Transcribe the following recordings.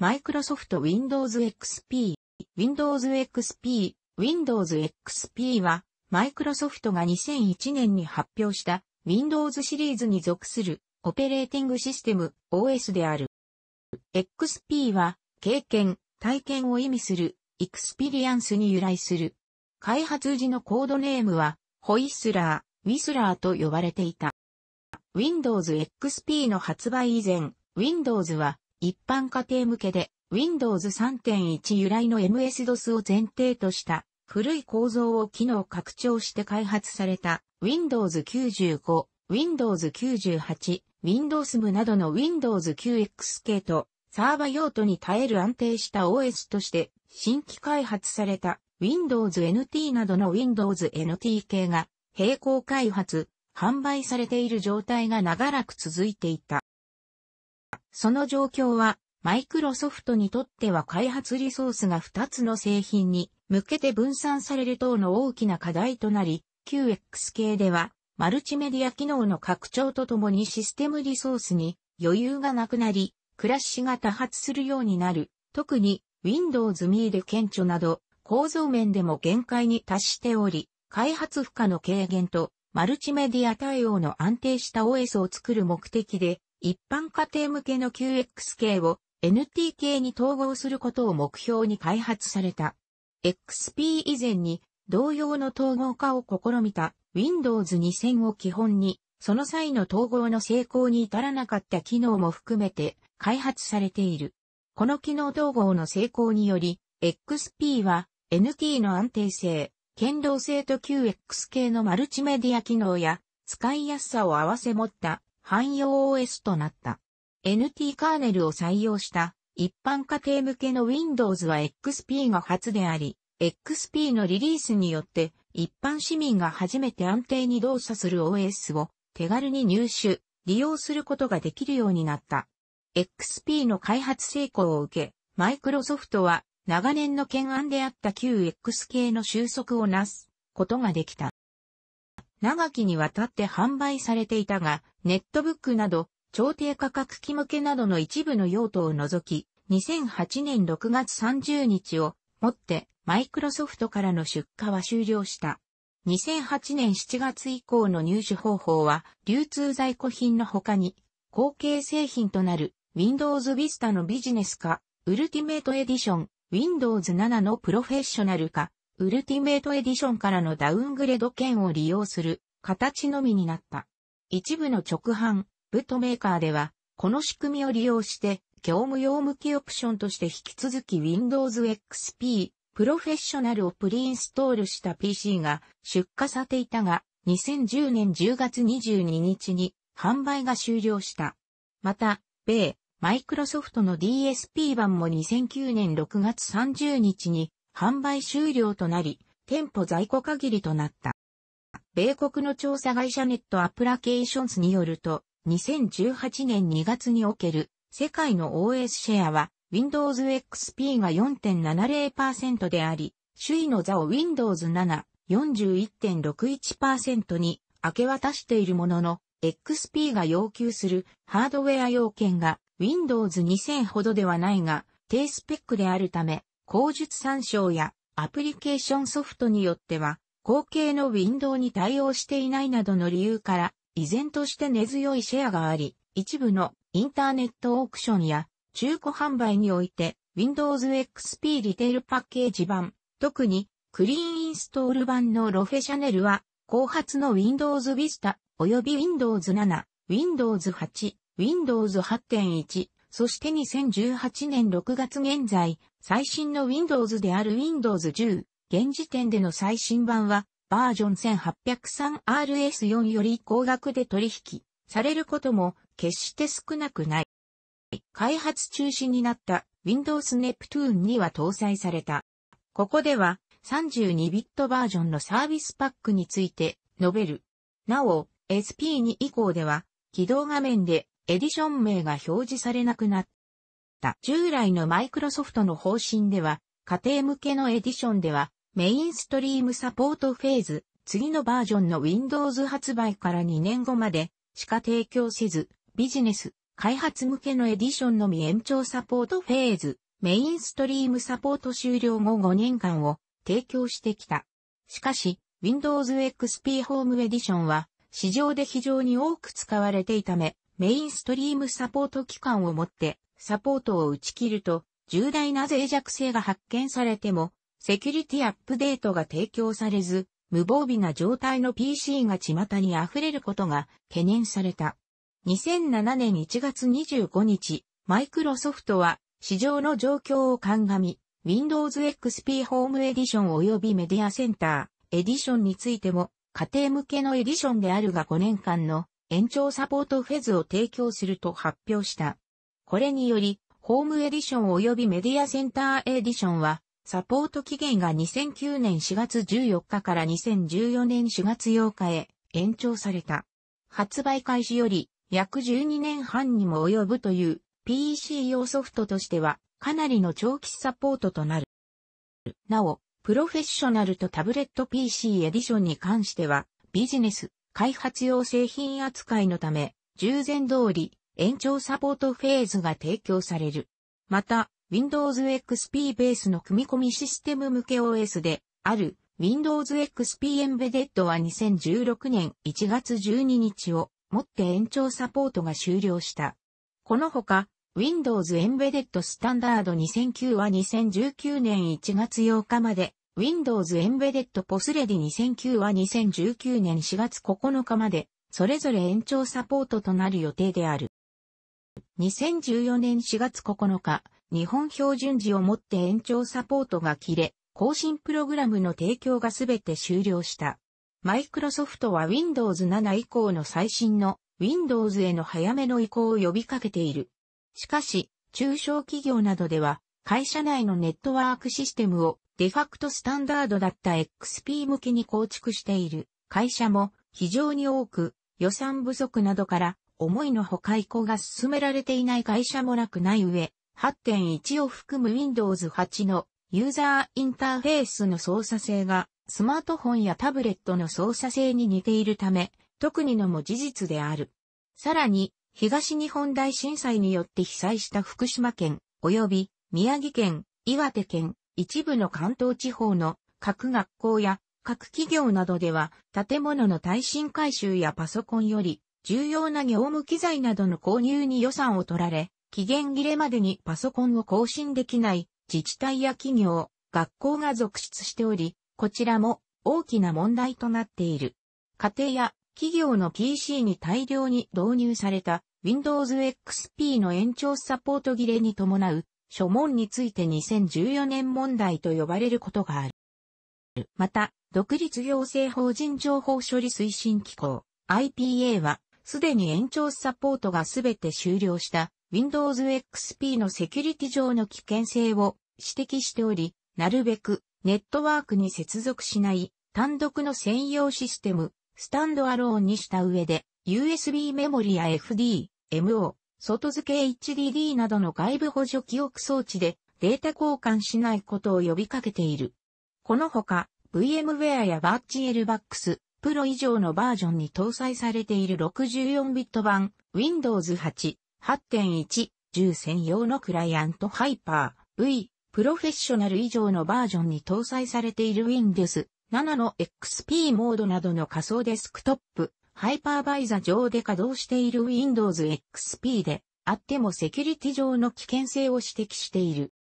Microsoft Windows XP、Windows XP、Windows XP は、Microsoft が2001年に発表した Windows シリーズに属するオペレーティングシステム OS である。XP は、経験、体験を意味する、エクスペリエンスに由来する。開発時のコードネームは、ホイスラー、ウィスラーと呼ばれていた。Windows XP の発売以前、Windows は一般家庭向けで Windows 3.1由来の MS-DOS を前提とした古い構造を機能拡張して開発された Windows 95、Windows 98、Windows m などの Windows 9X 系とサーバ用途に耐える安定した OS として新規開発された Windows NT などの Windows NT 系が並行開発、販売されている状態が長らく続いていた。その状況は、マイクロソフトにとっては開発リソースが2つの製品に向けて分散される等の大きな課題となり、QX 系では、マルチメディア機能の拡張とともにシステムリソースに余裕がなくなり、クラッシュが多発するようになる。特に Windows ME で顕著など、構造面でも限界に達しており、開発負荷の軽減とマルチメディア対応の安定した OS を作る目的で、一般家庭向けの QX 系を NT 系に統合することを目標に開発された。XP 以前に同様の統合化を試みた Windows 2000を基本に、その際の統合の成功に至らなかった機能も含めて開発されている。この機能統合の成功により、XP は NT の安定性、堅牢性と QX 系のマルチメディア機能や使いやすさを合わせ持った汎用 OS となった。NT カーネルを採用した一般家庭向けの Windows は XP が初であり、XP のリリースによって一般市民が初めて安定に動作する OS を手軽に入手、利用することができるようになった。XP の開発成功を受け、マイクロソフトは長年の懸案であった旧 X 系の収束をなすことができた。長きにわたって販売されていたが、ネットブックなど、調停価格機向けなどの一部の用途を除き、2008年6月30日をもってマイクロソフトからの出荷は終了した。2008年7月以降の入手方法は流通在庫品の他に後継製品となる Windows Vista のビジネス化、Ultimate Edition、Windows 7のプロフェッショナル化、ウルティメイトエディションからのダウングレード券を利用する形のみになった。一部の直販、ブットメーカーでは、この仕組みを利用して、業務用向きオプションとして引き続き Windows XP プロフェッショナルをプリインストールした PC が出荷されていたが、2010年10月22日に販売が終了した。また、米、マイクロソフトの DSP 版も2009年6月30日に販売終了となり、店舗在庫限りとなった。米国の調査会社ネットアプラケーションズによると、2018年2月における世界の OS シェアは Windows XP が4.70%であり、首位の座を Windows 7、41.61%に明け渡しているものの、XP が要求するハードウェア要件が Windows 2000ほどではないが、低スペックであるため、口述参照やアプリケーションソフトによっては、後継のウィンドウに対応していないなどの理由から、依然として根強いシェアがあり、一部のインターネットオークションや中古販売において Windows XP リテールパッケージ版、特にクリーンインストール版のロフェシャネルは、後発の Windows Vista 及び Windows 7、Windows 8、Windows 8.1、そして2018年6月現在、最新の Windows である Windows 10、現時点での最新版は、バージョン 1803RS4 より高額で取引されることも決して少なくない。開発中止になった Windows Neptune には搭載された。ここでは 32bit バージョンのサービスパックについて述べる。なお、SP2 以降では起動画面でエディション名が表示されなくなった。。従来のマイクロソフトの方針では、家庭向けのエディションでは、メインストリームサポートフェーズ、次のバージョンの Windows 発売から2年後までしか提供せず、ビジネス、開発向けのエディションのみ延長サポートフェーズ、メインストリームサポート終了後5年間を提供してきた。しかし、Windows XP ホームエディションは市場で非常に多く使われていたため、メインストリームサポート期間をもってサポートを打ち切ると、重大な脆弱性が発見されても、セキュリティアップデートが提供されず、無防備な状態の PC が巷に溢れることが懸念された。2007年1月25日、マイクロソフトは市場の状況を鑑み、Windows XP ホームエディション及びメディアセンターエディションについても家庭向けのエディションであるが5年間の延長サポートフェズを提供すると発表した。これにより、ホームエディション及びメディアセンターエディションは、サポート期限が2009年4月14日から2014年4月8日へ延長された。発売開始より約12年半にも及ぶという PC 用ソフトとしてはかなりの長期サポートとなる。なお、プロフェッショナルとタブレット PC エディションに関してはビジネス、開発用製品扱いのため従前通り延長サポートフェーズが提供される。また、Windows XP ベースの組み込みシステム向け OS である Windows XP Embedded は2016年1月12日をもって延長サポートが終了した。このほか、Windows Embedded Standard 2009は2019年1月8日まで、Windows Embedded POSRED 2009は2019年4月9日まで、それぞれ延長サポートとなる予定である。2014年4月9日、日本標準時をもって延長サポートが切れ、更新プログラムの提供がすべて終了した。マイクロソフトは Windows 7以降の最新の Windows への早めの移行を呼びかけている。しかし、中小企業などでは、会社内のネットワークシステムをデファクトスタンダードだった XP 向けに構築している会社も非常に多く予算不足などから思いのほか移行が進められていない会社もなくない上、8.1を含む Windows 8のユーザーインターフェースの操作性がスマートフォンやタブレットの操作性に似ているため、特にのも事実である。さらに、東日本大震災によって被災した福島県、及び宮城県、岩手県、一部の関東地方の各学校や各企業などでは建物の耐震改修やパソコンより重要な業務機材などの購入に予算を取られ、期限切れまでにパソコンを更新できない自治体や企業、学校が続出しており、こちらも大きな問題となっている。家庭や企業の PC に大量に導入された Windows XP の延長サポート切れに伴う諸問について2014年問題と呼ばれることがある。また、独立行政法人情報処理推進機構 IPA はすでに延長サポートがすべて終了した Windows XP のセキュリティ上の危険性を指摘しており、なるべくネットワークに接続しない単独の専用システム、スタンドアローンにした上で、USB メモリや FD、MO、外付け HDD などの外部補助記憶装置でデータ交換しないことを呼びかけている。このほか、VMware やバーチエルバックス、プロ以上のバージョンに搭載されている 64bit 版 Windows 8、8.1、1専用のクライアントハイパー V プロフェッショナル以上のバージョンに搭載されている Windows 7の XP モードなどの仮想デスクトップ、ハイパーバイザ上で稼働している Windows XP であってもセキュリティ上の危険性を指摘している。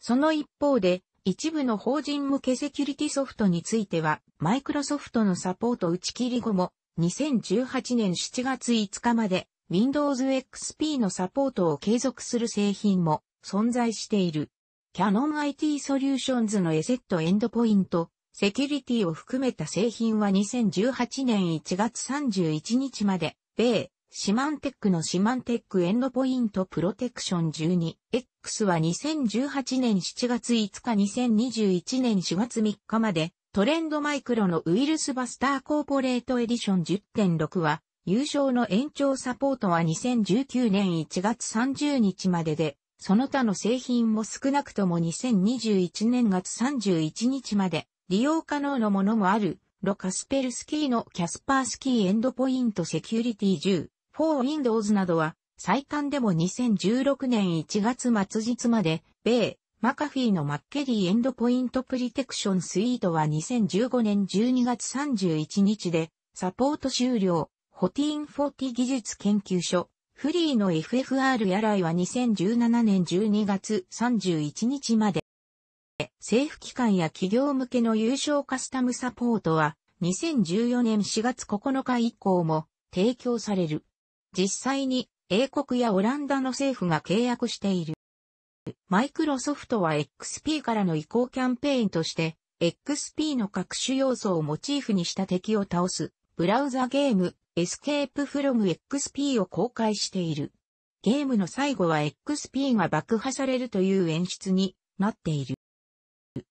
その一方で一部の法人向けセキュリティソフトについては、マイクロソフトのサポート打ち切り後も、2018年7月5日まで、Windows XP のサポートを継続する製品も存在している。キャノン IT ソリューションズのエセットエンドポイント、セキュリティを含めた製品は2018年1月31日まで、米、シマンテックのシマンテックエンドポイントプロテクション 12X クは2018年7月5日2021年4月3日までトレンドマイクロのウイルスバスターコーポレートエディション10.6は優勝の延長サポートは2019年1月30日までで、その他の製品も少なくとも2021年月31日まで利用可能のものもある、ロカスペルスキーのキャスパースキーエンドポイントセキュリティ10、4Windows などは最短でも2016年1月末日まで、米、マカフィーのマッケリーエンドポイントプリテクションスイートは2015年12月31日で、サポート終了、ホティーン40技術研究所、フリーの FFR やらいは2017年12月31日まで、政府機関や企業向けの優勝カスタムサポートは、2014年4月9日以降も提供される。実際に英国やオランダの政府が契約している。マイクロソフトは XP からの移行キャンペーンとして、XP の各種要素をモチーフにした敵を倒す、ブラウザゲーム、エスケープフログ XP を公開している。ゲームの最後は XP が爆破されるという演出になっている。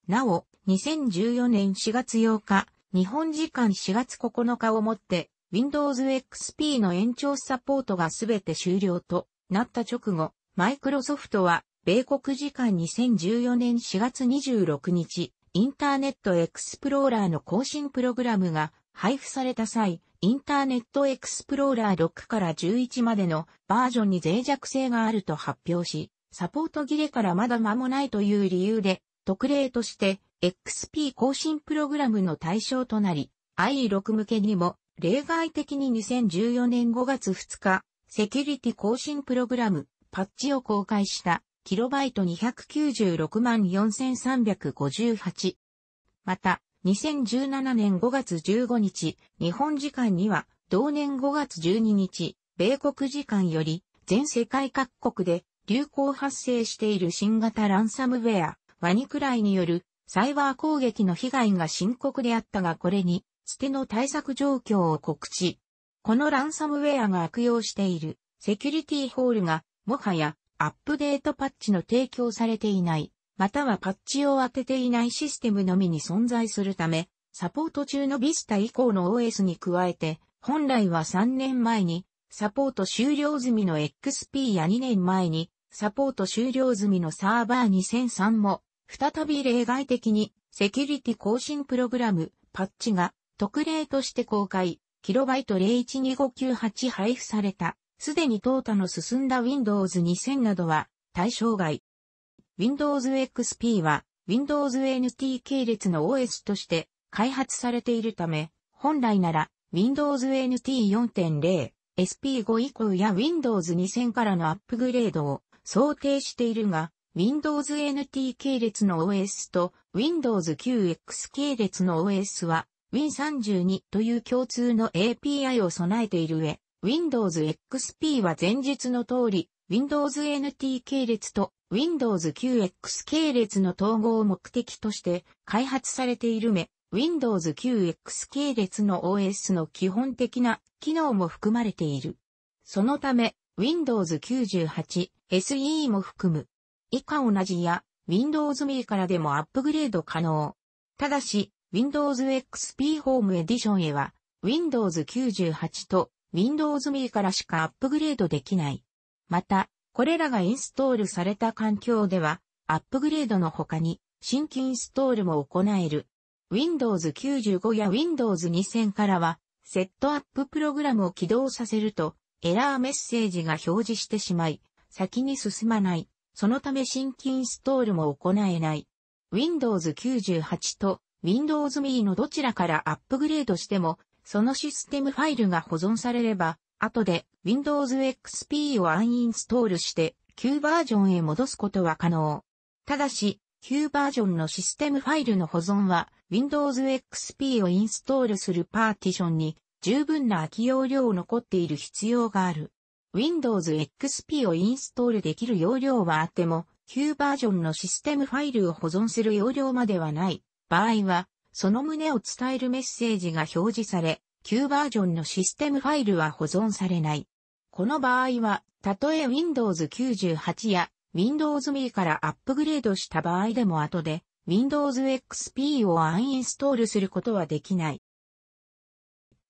なお、2014年4月8日、日本時間4月9日をもって、Windows XP の延長サポートがすべて終了となった直後、マイクロソフトは、米国時間2014年4月26日、インターネットエクスプローラーの更新プログラムが配布された際、インターネットエクスプローラー6から11までのバージョンに脆弱性があると発表し、サポート切れからまだ間もないという理由で、特例として XP 更新プログラムの対象となり、IE6 向けにも例外的に2014年5月2日、セキュリティ更新プログラム、パッチを公開した、キロバイト296万4358。また、2017年5月15日、日本時間には、同年5月12日、米国時間より、全世界各国で流行発生している新型ランサムウェア、ワニクライによるサイバー攻撃の被害が深刻であったがこれにつての対策状況を告知。このランサムウェアが悪用しているセキュリティホールがもはやアップデートパッチの提供されていない、またはパッチを当てていないシステムのみに存在するため、サポート中の Vista 以降の OS に加えて、本来は3年前にサポート終了済みの XP や2年前にサポート終了済みのサーバー2003も再び例外的にセキュリティ更新プログラムパッチが特例として公開、キロバイト012598配布された、すでに淘汰の進んだ Windows 2000などは対象外。Windows XP は Windows NT 系列の OS として開発されているため、本来なら Windows NT 4.0、SP5 以降や Windows 2000からのアップグレードを想定しているが、Windows NT 系列の OS と Windows 9X 系列の OS は Win32 という共通の API を備えている上、Windows XP は前述の通り、Windows NT 系列と Windows 9X 系列の統合を目的として開発されているめ、Windows 9X 系列の OS の基本的な機能も含まれている。そのため、Windows 98 SE も含む。以下同じや Windows ME からでもアップグレード可能。ただし、Windows XP ホームエディションへは、Windows 98と Windows ME からしかアップグレードできない。また、これらがインストールされた環境では、アップグレードの他に、新規インストールも行える。Windows 95や Windows 2000からは、セットアッププログラムを起動させると、エラーメッセージが表示してしまい、先に進まない。そのため新規インストールも行えない。Windows 98と Windows ME のどちらからアップグレードしても、そのシステムファイルが保存されれば、後で Windows XP をアンインストールして旧バージョンへ戻すことは可能。ただし、旧バージョンのシステムファイルの保存は Windows XP をインストールするパーティションに十分な空き容量を残っている必要がある。Windows XP をインストールできる容量はあっても、旧バージョンのシステムファイルを保存する容量まではない。場合は、その旨を伝えるメッセージが表示され、旧バージョンのシステムファイルは保存されない。この場合は、たとえ Windows 98や Windows ME からアップグレードした場合でも後で Windows XP をアンインストールすることはできない。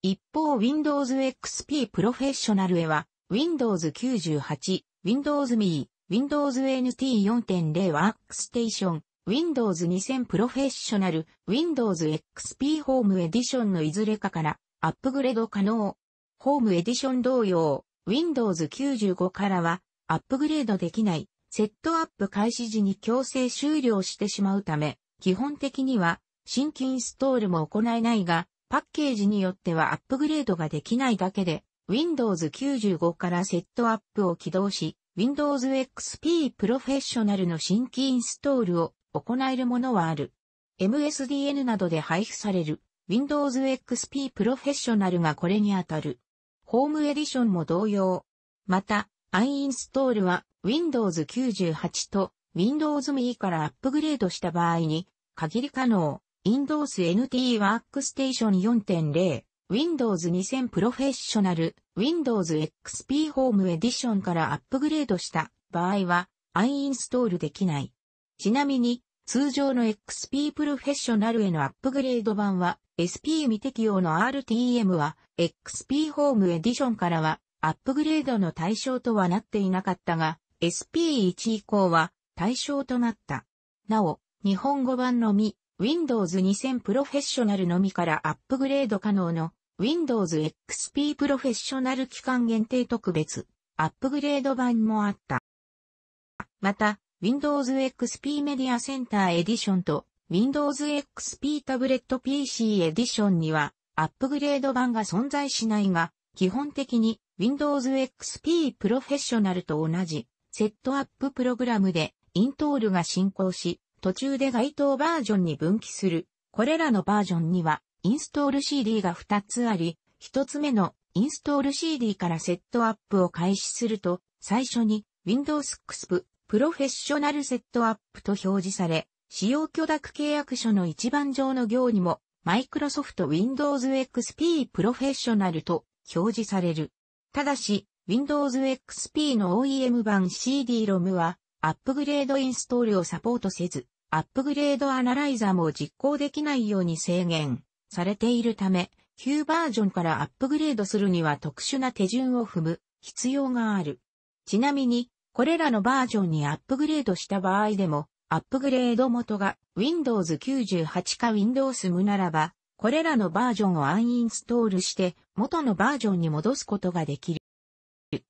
一方 Windows XP プロフェッショナルへは Windows 98、Windows ME、Windows NT4.0 ワークステーション、Windows 2000 Professional、Windows XP ホームエディションのいずれかからアップグレード可能。ホームエディション同様、Windows 95からはアップグレードできない、セットアップ開始時に強制終了してしまうため、基本的には新規インストールも行えないが、パッケージによってはアップグレードができないだけで、Windows 95からセットアップを起動し、Windows XP プロフェッショナルの新規インストールを行えるものはある。MSDN などで配布される Windows XP プロフェッショナルがこれにあたる。ホームエディションも同様。また、アインストールは Windows 98と Windows ME からアップグレードした場合に、限り可能、Windows NT ワークステーション4.0、Windows 2000プロフェッショナル、Windows XP ホームエディションからアップグレードした場合は、アインストールできない。ちなみに、通常の XP プロフェッショナルへのアップグレード版は、SP 未適用の RTM は、XP ホームエディションからは、アップグレードの対象とはなっていなかったが、SP1 以降は対象となった。なお、日本語版のみ、Windows 2000プロフェッショナルのみからアップグレード可能の Windows XP プロフェッショナル期間限定特別アップグレード版もあった。また、Windows XP メディアセンターエディションと Windows XP タブレット PC エディションにはアップグレード版が存在しないが、基本的に Windows XP プロフェッショナルと同じセットアッププログラムでイントールが進行し、途中で該当バージョンに分岐する。これらのバージョンにはインストール CD が2つあり、1つ目のインストール CD からセットアップを開始すると、最初に Windows XP プロフェッショナルセットアップと表示され、使用許諾契約書の一番上の行にも、Microsoft Windows XP プロフェッショナルと表示される。ただし、Windows XP の OEM 版 CD-ROM は、アップグレードインストールをサポートせず、アップグレードアナライザも実行できないように制限されているため、旧バージョンからアップグレードするには特殊な手順を踏む必要がある。ちなみに、これらのバージョンにアップグレードした場合でも、アップグレード元が Windows 98か Windows 無ならば、これらのバージョンをアンインストールして元のバージョンに戻すことができる。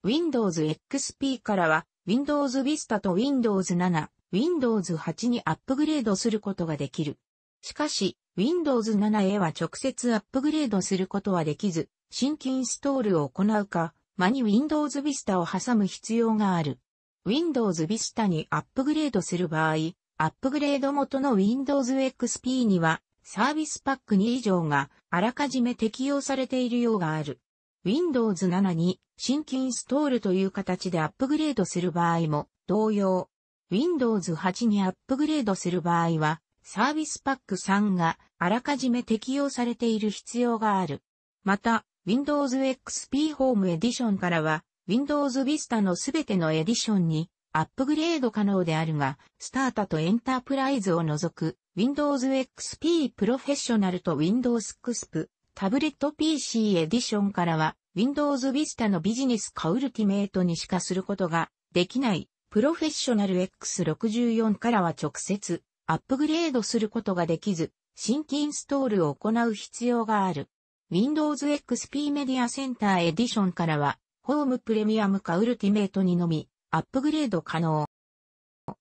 Windows XP からは Windows Vista と Windows 7、Windows 8にアップグレードすることができる。しかし、Windows 7へは直接アップグレードすることはできず、新規インストールを行うか、間に Windows Vista を挟む必要がある。Windows Vista にアップグレードする場合、アップグレード元の Windows XP にはサービスパック2以上があらかじめ適用されているようがある。Windows 7に新規インストールという形でアップグレードする場合も同様。Windows 8にアップグレードする場合はサービスパック3があらかじめ適用されている必要がある。また、Windows XP Home Edition からは Windows Vista のすべてのエディションにアップグレード可能であるが、スタータとエンタープライズを除く Windows XP プロフェッショナルと Windows XP タブレット PC エディションからは Windows Vista のビジネスカウルティメイトにしかすることができないプロフェッショナル X64 からは直接アップグレードすることができず、新規インストールを行う必要がある。Windows XP Media Center ションからはホームプレミアムかウルティメイトにのみ、アップグレード可能。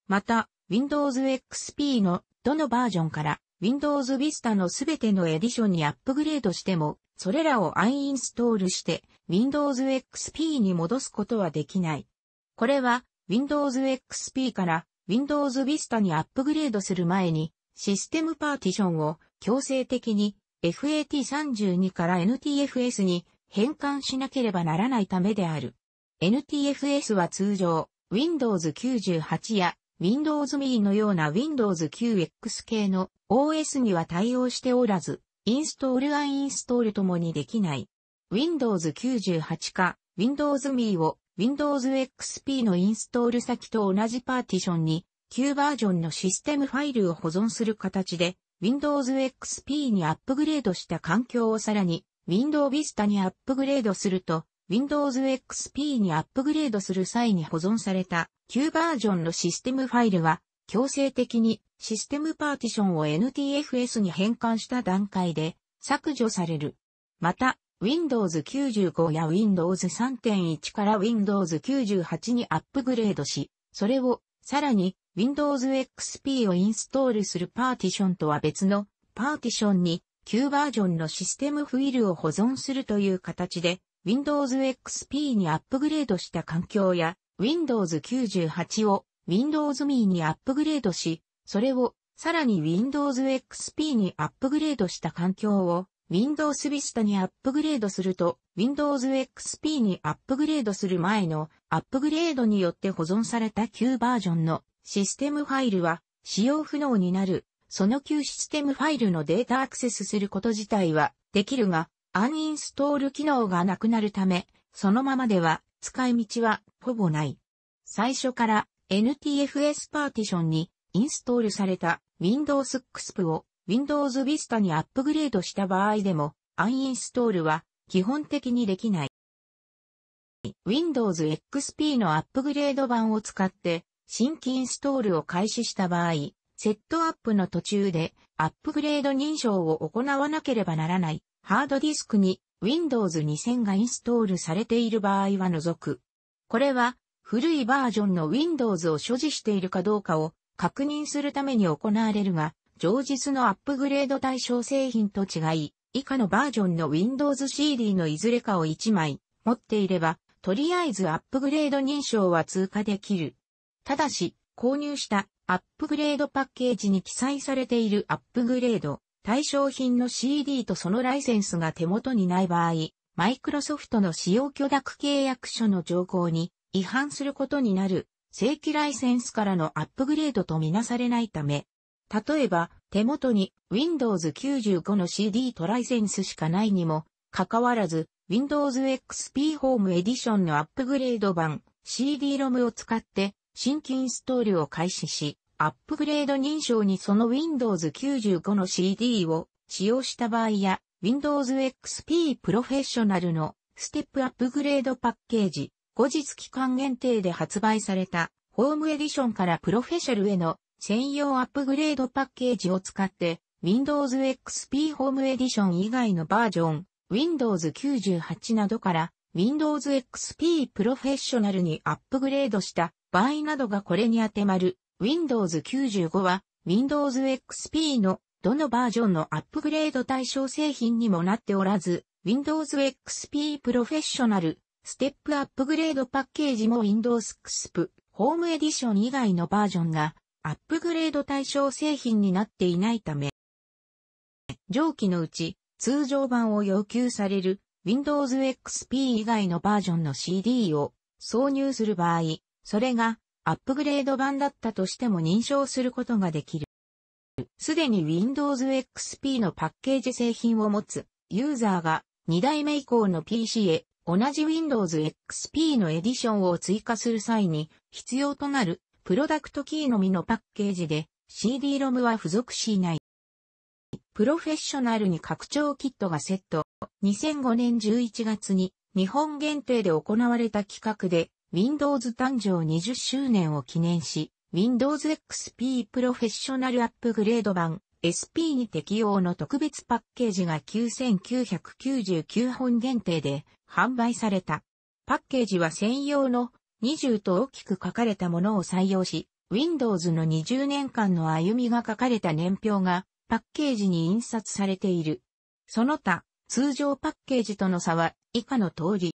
また、Windows XP のどのバージョンから Windows Vista のすべてのエディションにアップグレードしても、それらをアンインストールして Windows XP に戻すことはできない。これは Windows XP から Windows Vista にアップグレードする前にシステムパーティションを強制的に FAT32 から NTFS に変換しなければならないためである。NTFS は通常、Windows 98や Windows ME のような Windows 9X 系の OS には対応しておらず、インストールアインストールともにできない。Windows 98か Windows ME を Windows XP のインストール先と同じパーティションに旧バージョンのシステムファイルを保存する形で Windows XP にアップグレードした環境をさらに Windows Vista にアップグレードすると、Windows XP にアップグレードする際に保存された旧バージョンのシステムファイルは強制的にシステムパーティションを NTFS に変換した段階で削除される。また、Windows 95や Windows 3.1から Windows 98にアップグレードし、それをさらに Windows XP をインストールするパーティションとは別のパーティションに旧バージョンのシステムフィールを保存するという形で、Windows XP にアップグレードした環境や、Windows 98を Windows Me にアップグレードし、それをさらに Windows XP にアップグレードした環境を Windows Vista にアップグレードすると Windows XP にアップグレードする前のアップグレードによって保存された旧バージョンのシステムファイルは使用不能になるその旧システムファイルのデータアクセスすること自体はできるが、アンインストール機能がなくなるため、そのままでは使い道はほぼない。最初から NTFS パーティションにインストールされた Windows XP を Windows Vista にアップグレードした場合でもアンインストールは基本的にできない。Windows XP のアップグレード版を使って新規インストールを開始した場合、セットアップの途中でアップグレード認証を行わなければならないハードディスクに Windows 2000がインストールされている場合は除く。これは古いバージョンの Windows を所持しているかどうかを確認するために行われるが、上述のアップグレード対象製品と違い、以下のバージョンの Windows CD のいずれかを1枚持っていれば、とりあえずアップグレード認証は通過できる。ただし、購入したアップグレードパッケージに記載されているアップグレード、対象品の CD とそのライセンスが手元にない場合、マイクロソフトの使用許諾契約書の条項に違反することになる正規ライセンスからのアップグレードとみなされないため、例えば手元に Windows 95の CD とライセンスしかないにも、かかわらず Windows XP Home Edition のアップグレード版 CD-ROM を使って新規インストールを開始し、アップグレード認証にその Windows 95の CD を使用した場合や、Windows XP プロフェッショナルのステップアップグレードパッケージ、後日期間限定で発売されたホームエディションからプロフェッショルへの専用アップグレードパッケージを使って、Windows XP ホームエディション以外のバージョン、Windows 98などから Windows XP プロフェッショナルにアップグレードした場合などがこれに当てまる Windows 95は Windows XP のどのバージョンのアップグレード対象製品にもなっておらず、Windows XP プロフェッショナル、ステップアップグレードパッケージも Windows XP ホームエディション以外のバージョンがアップグレード対象製品になっていないため、上記のうち通常版を要求される Windows XP 以外のバージョンの CD を挿入する場合、それがアップグレード版だったとしても認証することができる。すでに Windows XP のパッケージ製品を持つユーザーが2代目以降の PC へ同じ Windows XP のエディションを追加する際に必要となるプロダクトキーのみのパッケージで CD-ROM は付属しない。プロフェッショナルに拡張キットがセット。2005年11月に日本限定で行われた企画で Windows 誕生20周年を記念し、Windows XP プロフェッショナルアップグレード版 SP に適用の特別パッケージが9999本限定で販売された。パッケージは専用の20と大きく書かれたものを採用し、Windows の20年間の歩みが書かれた年表がパッケージに印刷されている。その他、通常パッケージとの差は以下の通り、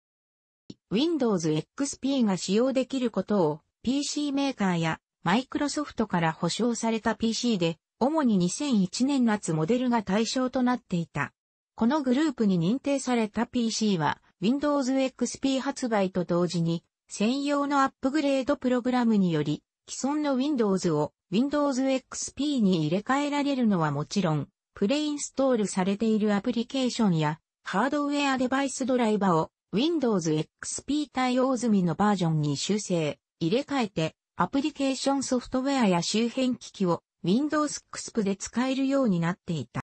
Windows XP が使用できることを PC メーカーやマイクロソフトから保証された PC で、主に2001年夏モデルが対象となっていた。このグループに認定された PC は、Windows XP 発売と同時に、専用のアップグレードプログラムにより、既存の Windows を Windows XP に入れ替えられるのはもちろん、プレインストールされているアプリケーションや、ハードウェアデバイスドライバを Windows XP 対応済みのバージョンに修正、入れ替えて、アプリケーションソフトウェアや周辺機器を Windows XP で使えるようになっていた。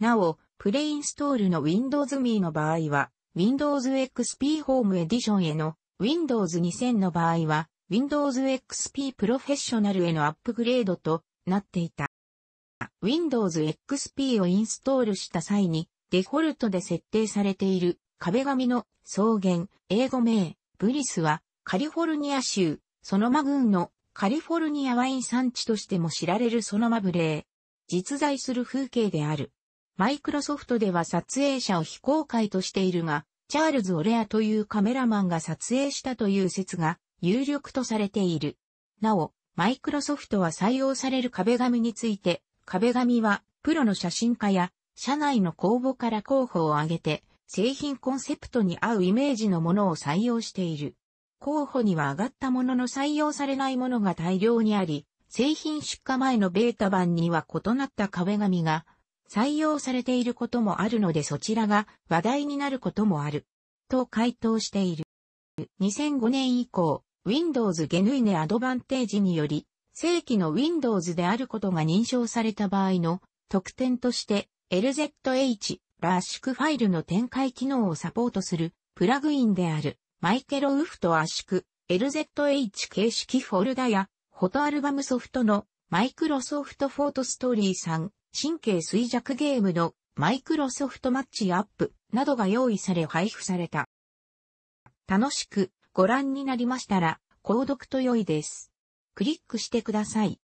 なお、プレインストールの Windows Me の場合は、Windows XP Home Edition への Windows 2000の場合は、Windows XP プロフェッショナルへのアップグレードとなっていた。Windows XP をインストールした際に、デフォルトで設定されている壁紙の草原、英語名、ブリスはカリフォルニア州、ソノマ郡のカリフォルニアワイン産地としても知られるソノマブレー。実在する風景である。マイクロソフトでは撮影者を非公開としているが、チャールズ・オレアというカメラマンが撮影したという説が有力とされている。なお、マイクロソフトは採用される壁紙について、壁紙はプロの写真家や社内の公募から候補を挙げて製品コンセプトに合うイメージのものを採用している。候補には上がったものの採用されないものが大量にあり、製品出荷前のベータ版には異なった壁紙が採用されていることもあるのでそちらが話題になることもある。と回答している。2005年以降、Windows ゲヌイネアドバンテージにより、正規の Windows であることが認証された場合の特典として LZH 圧縮ファイルの展開機能をサポートするプラグインであるマイケロウフト圧縮 LZH 形式フォルダやフォトアルバムソフトのマイクロソフトフォートストーリーさん神経衰弱ゲームのマイクロソフトマッチアップなどが用意され配布された。楽しくご覧になりましたら購読と良いです。クリックしてください。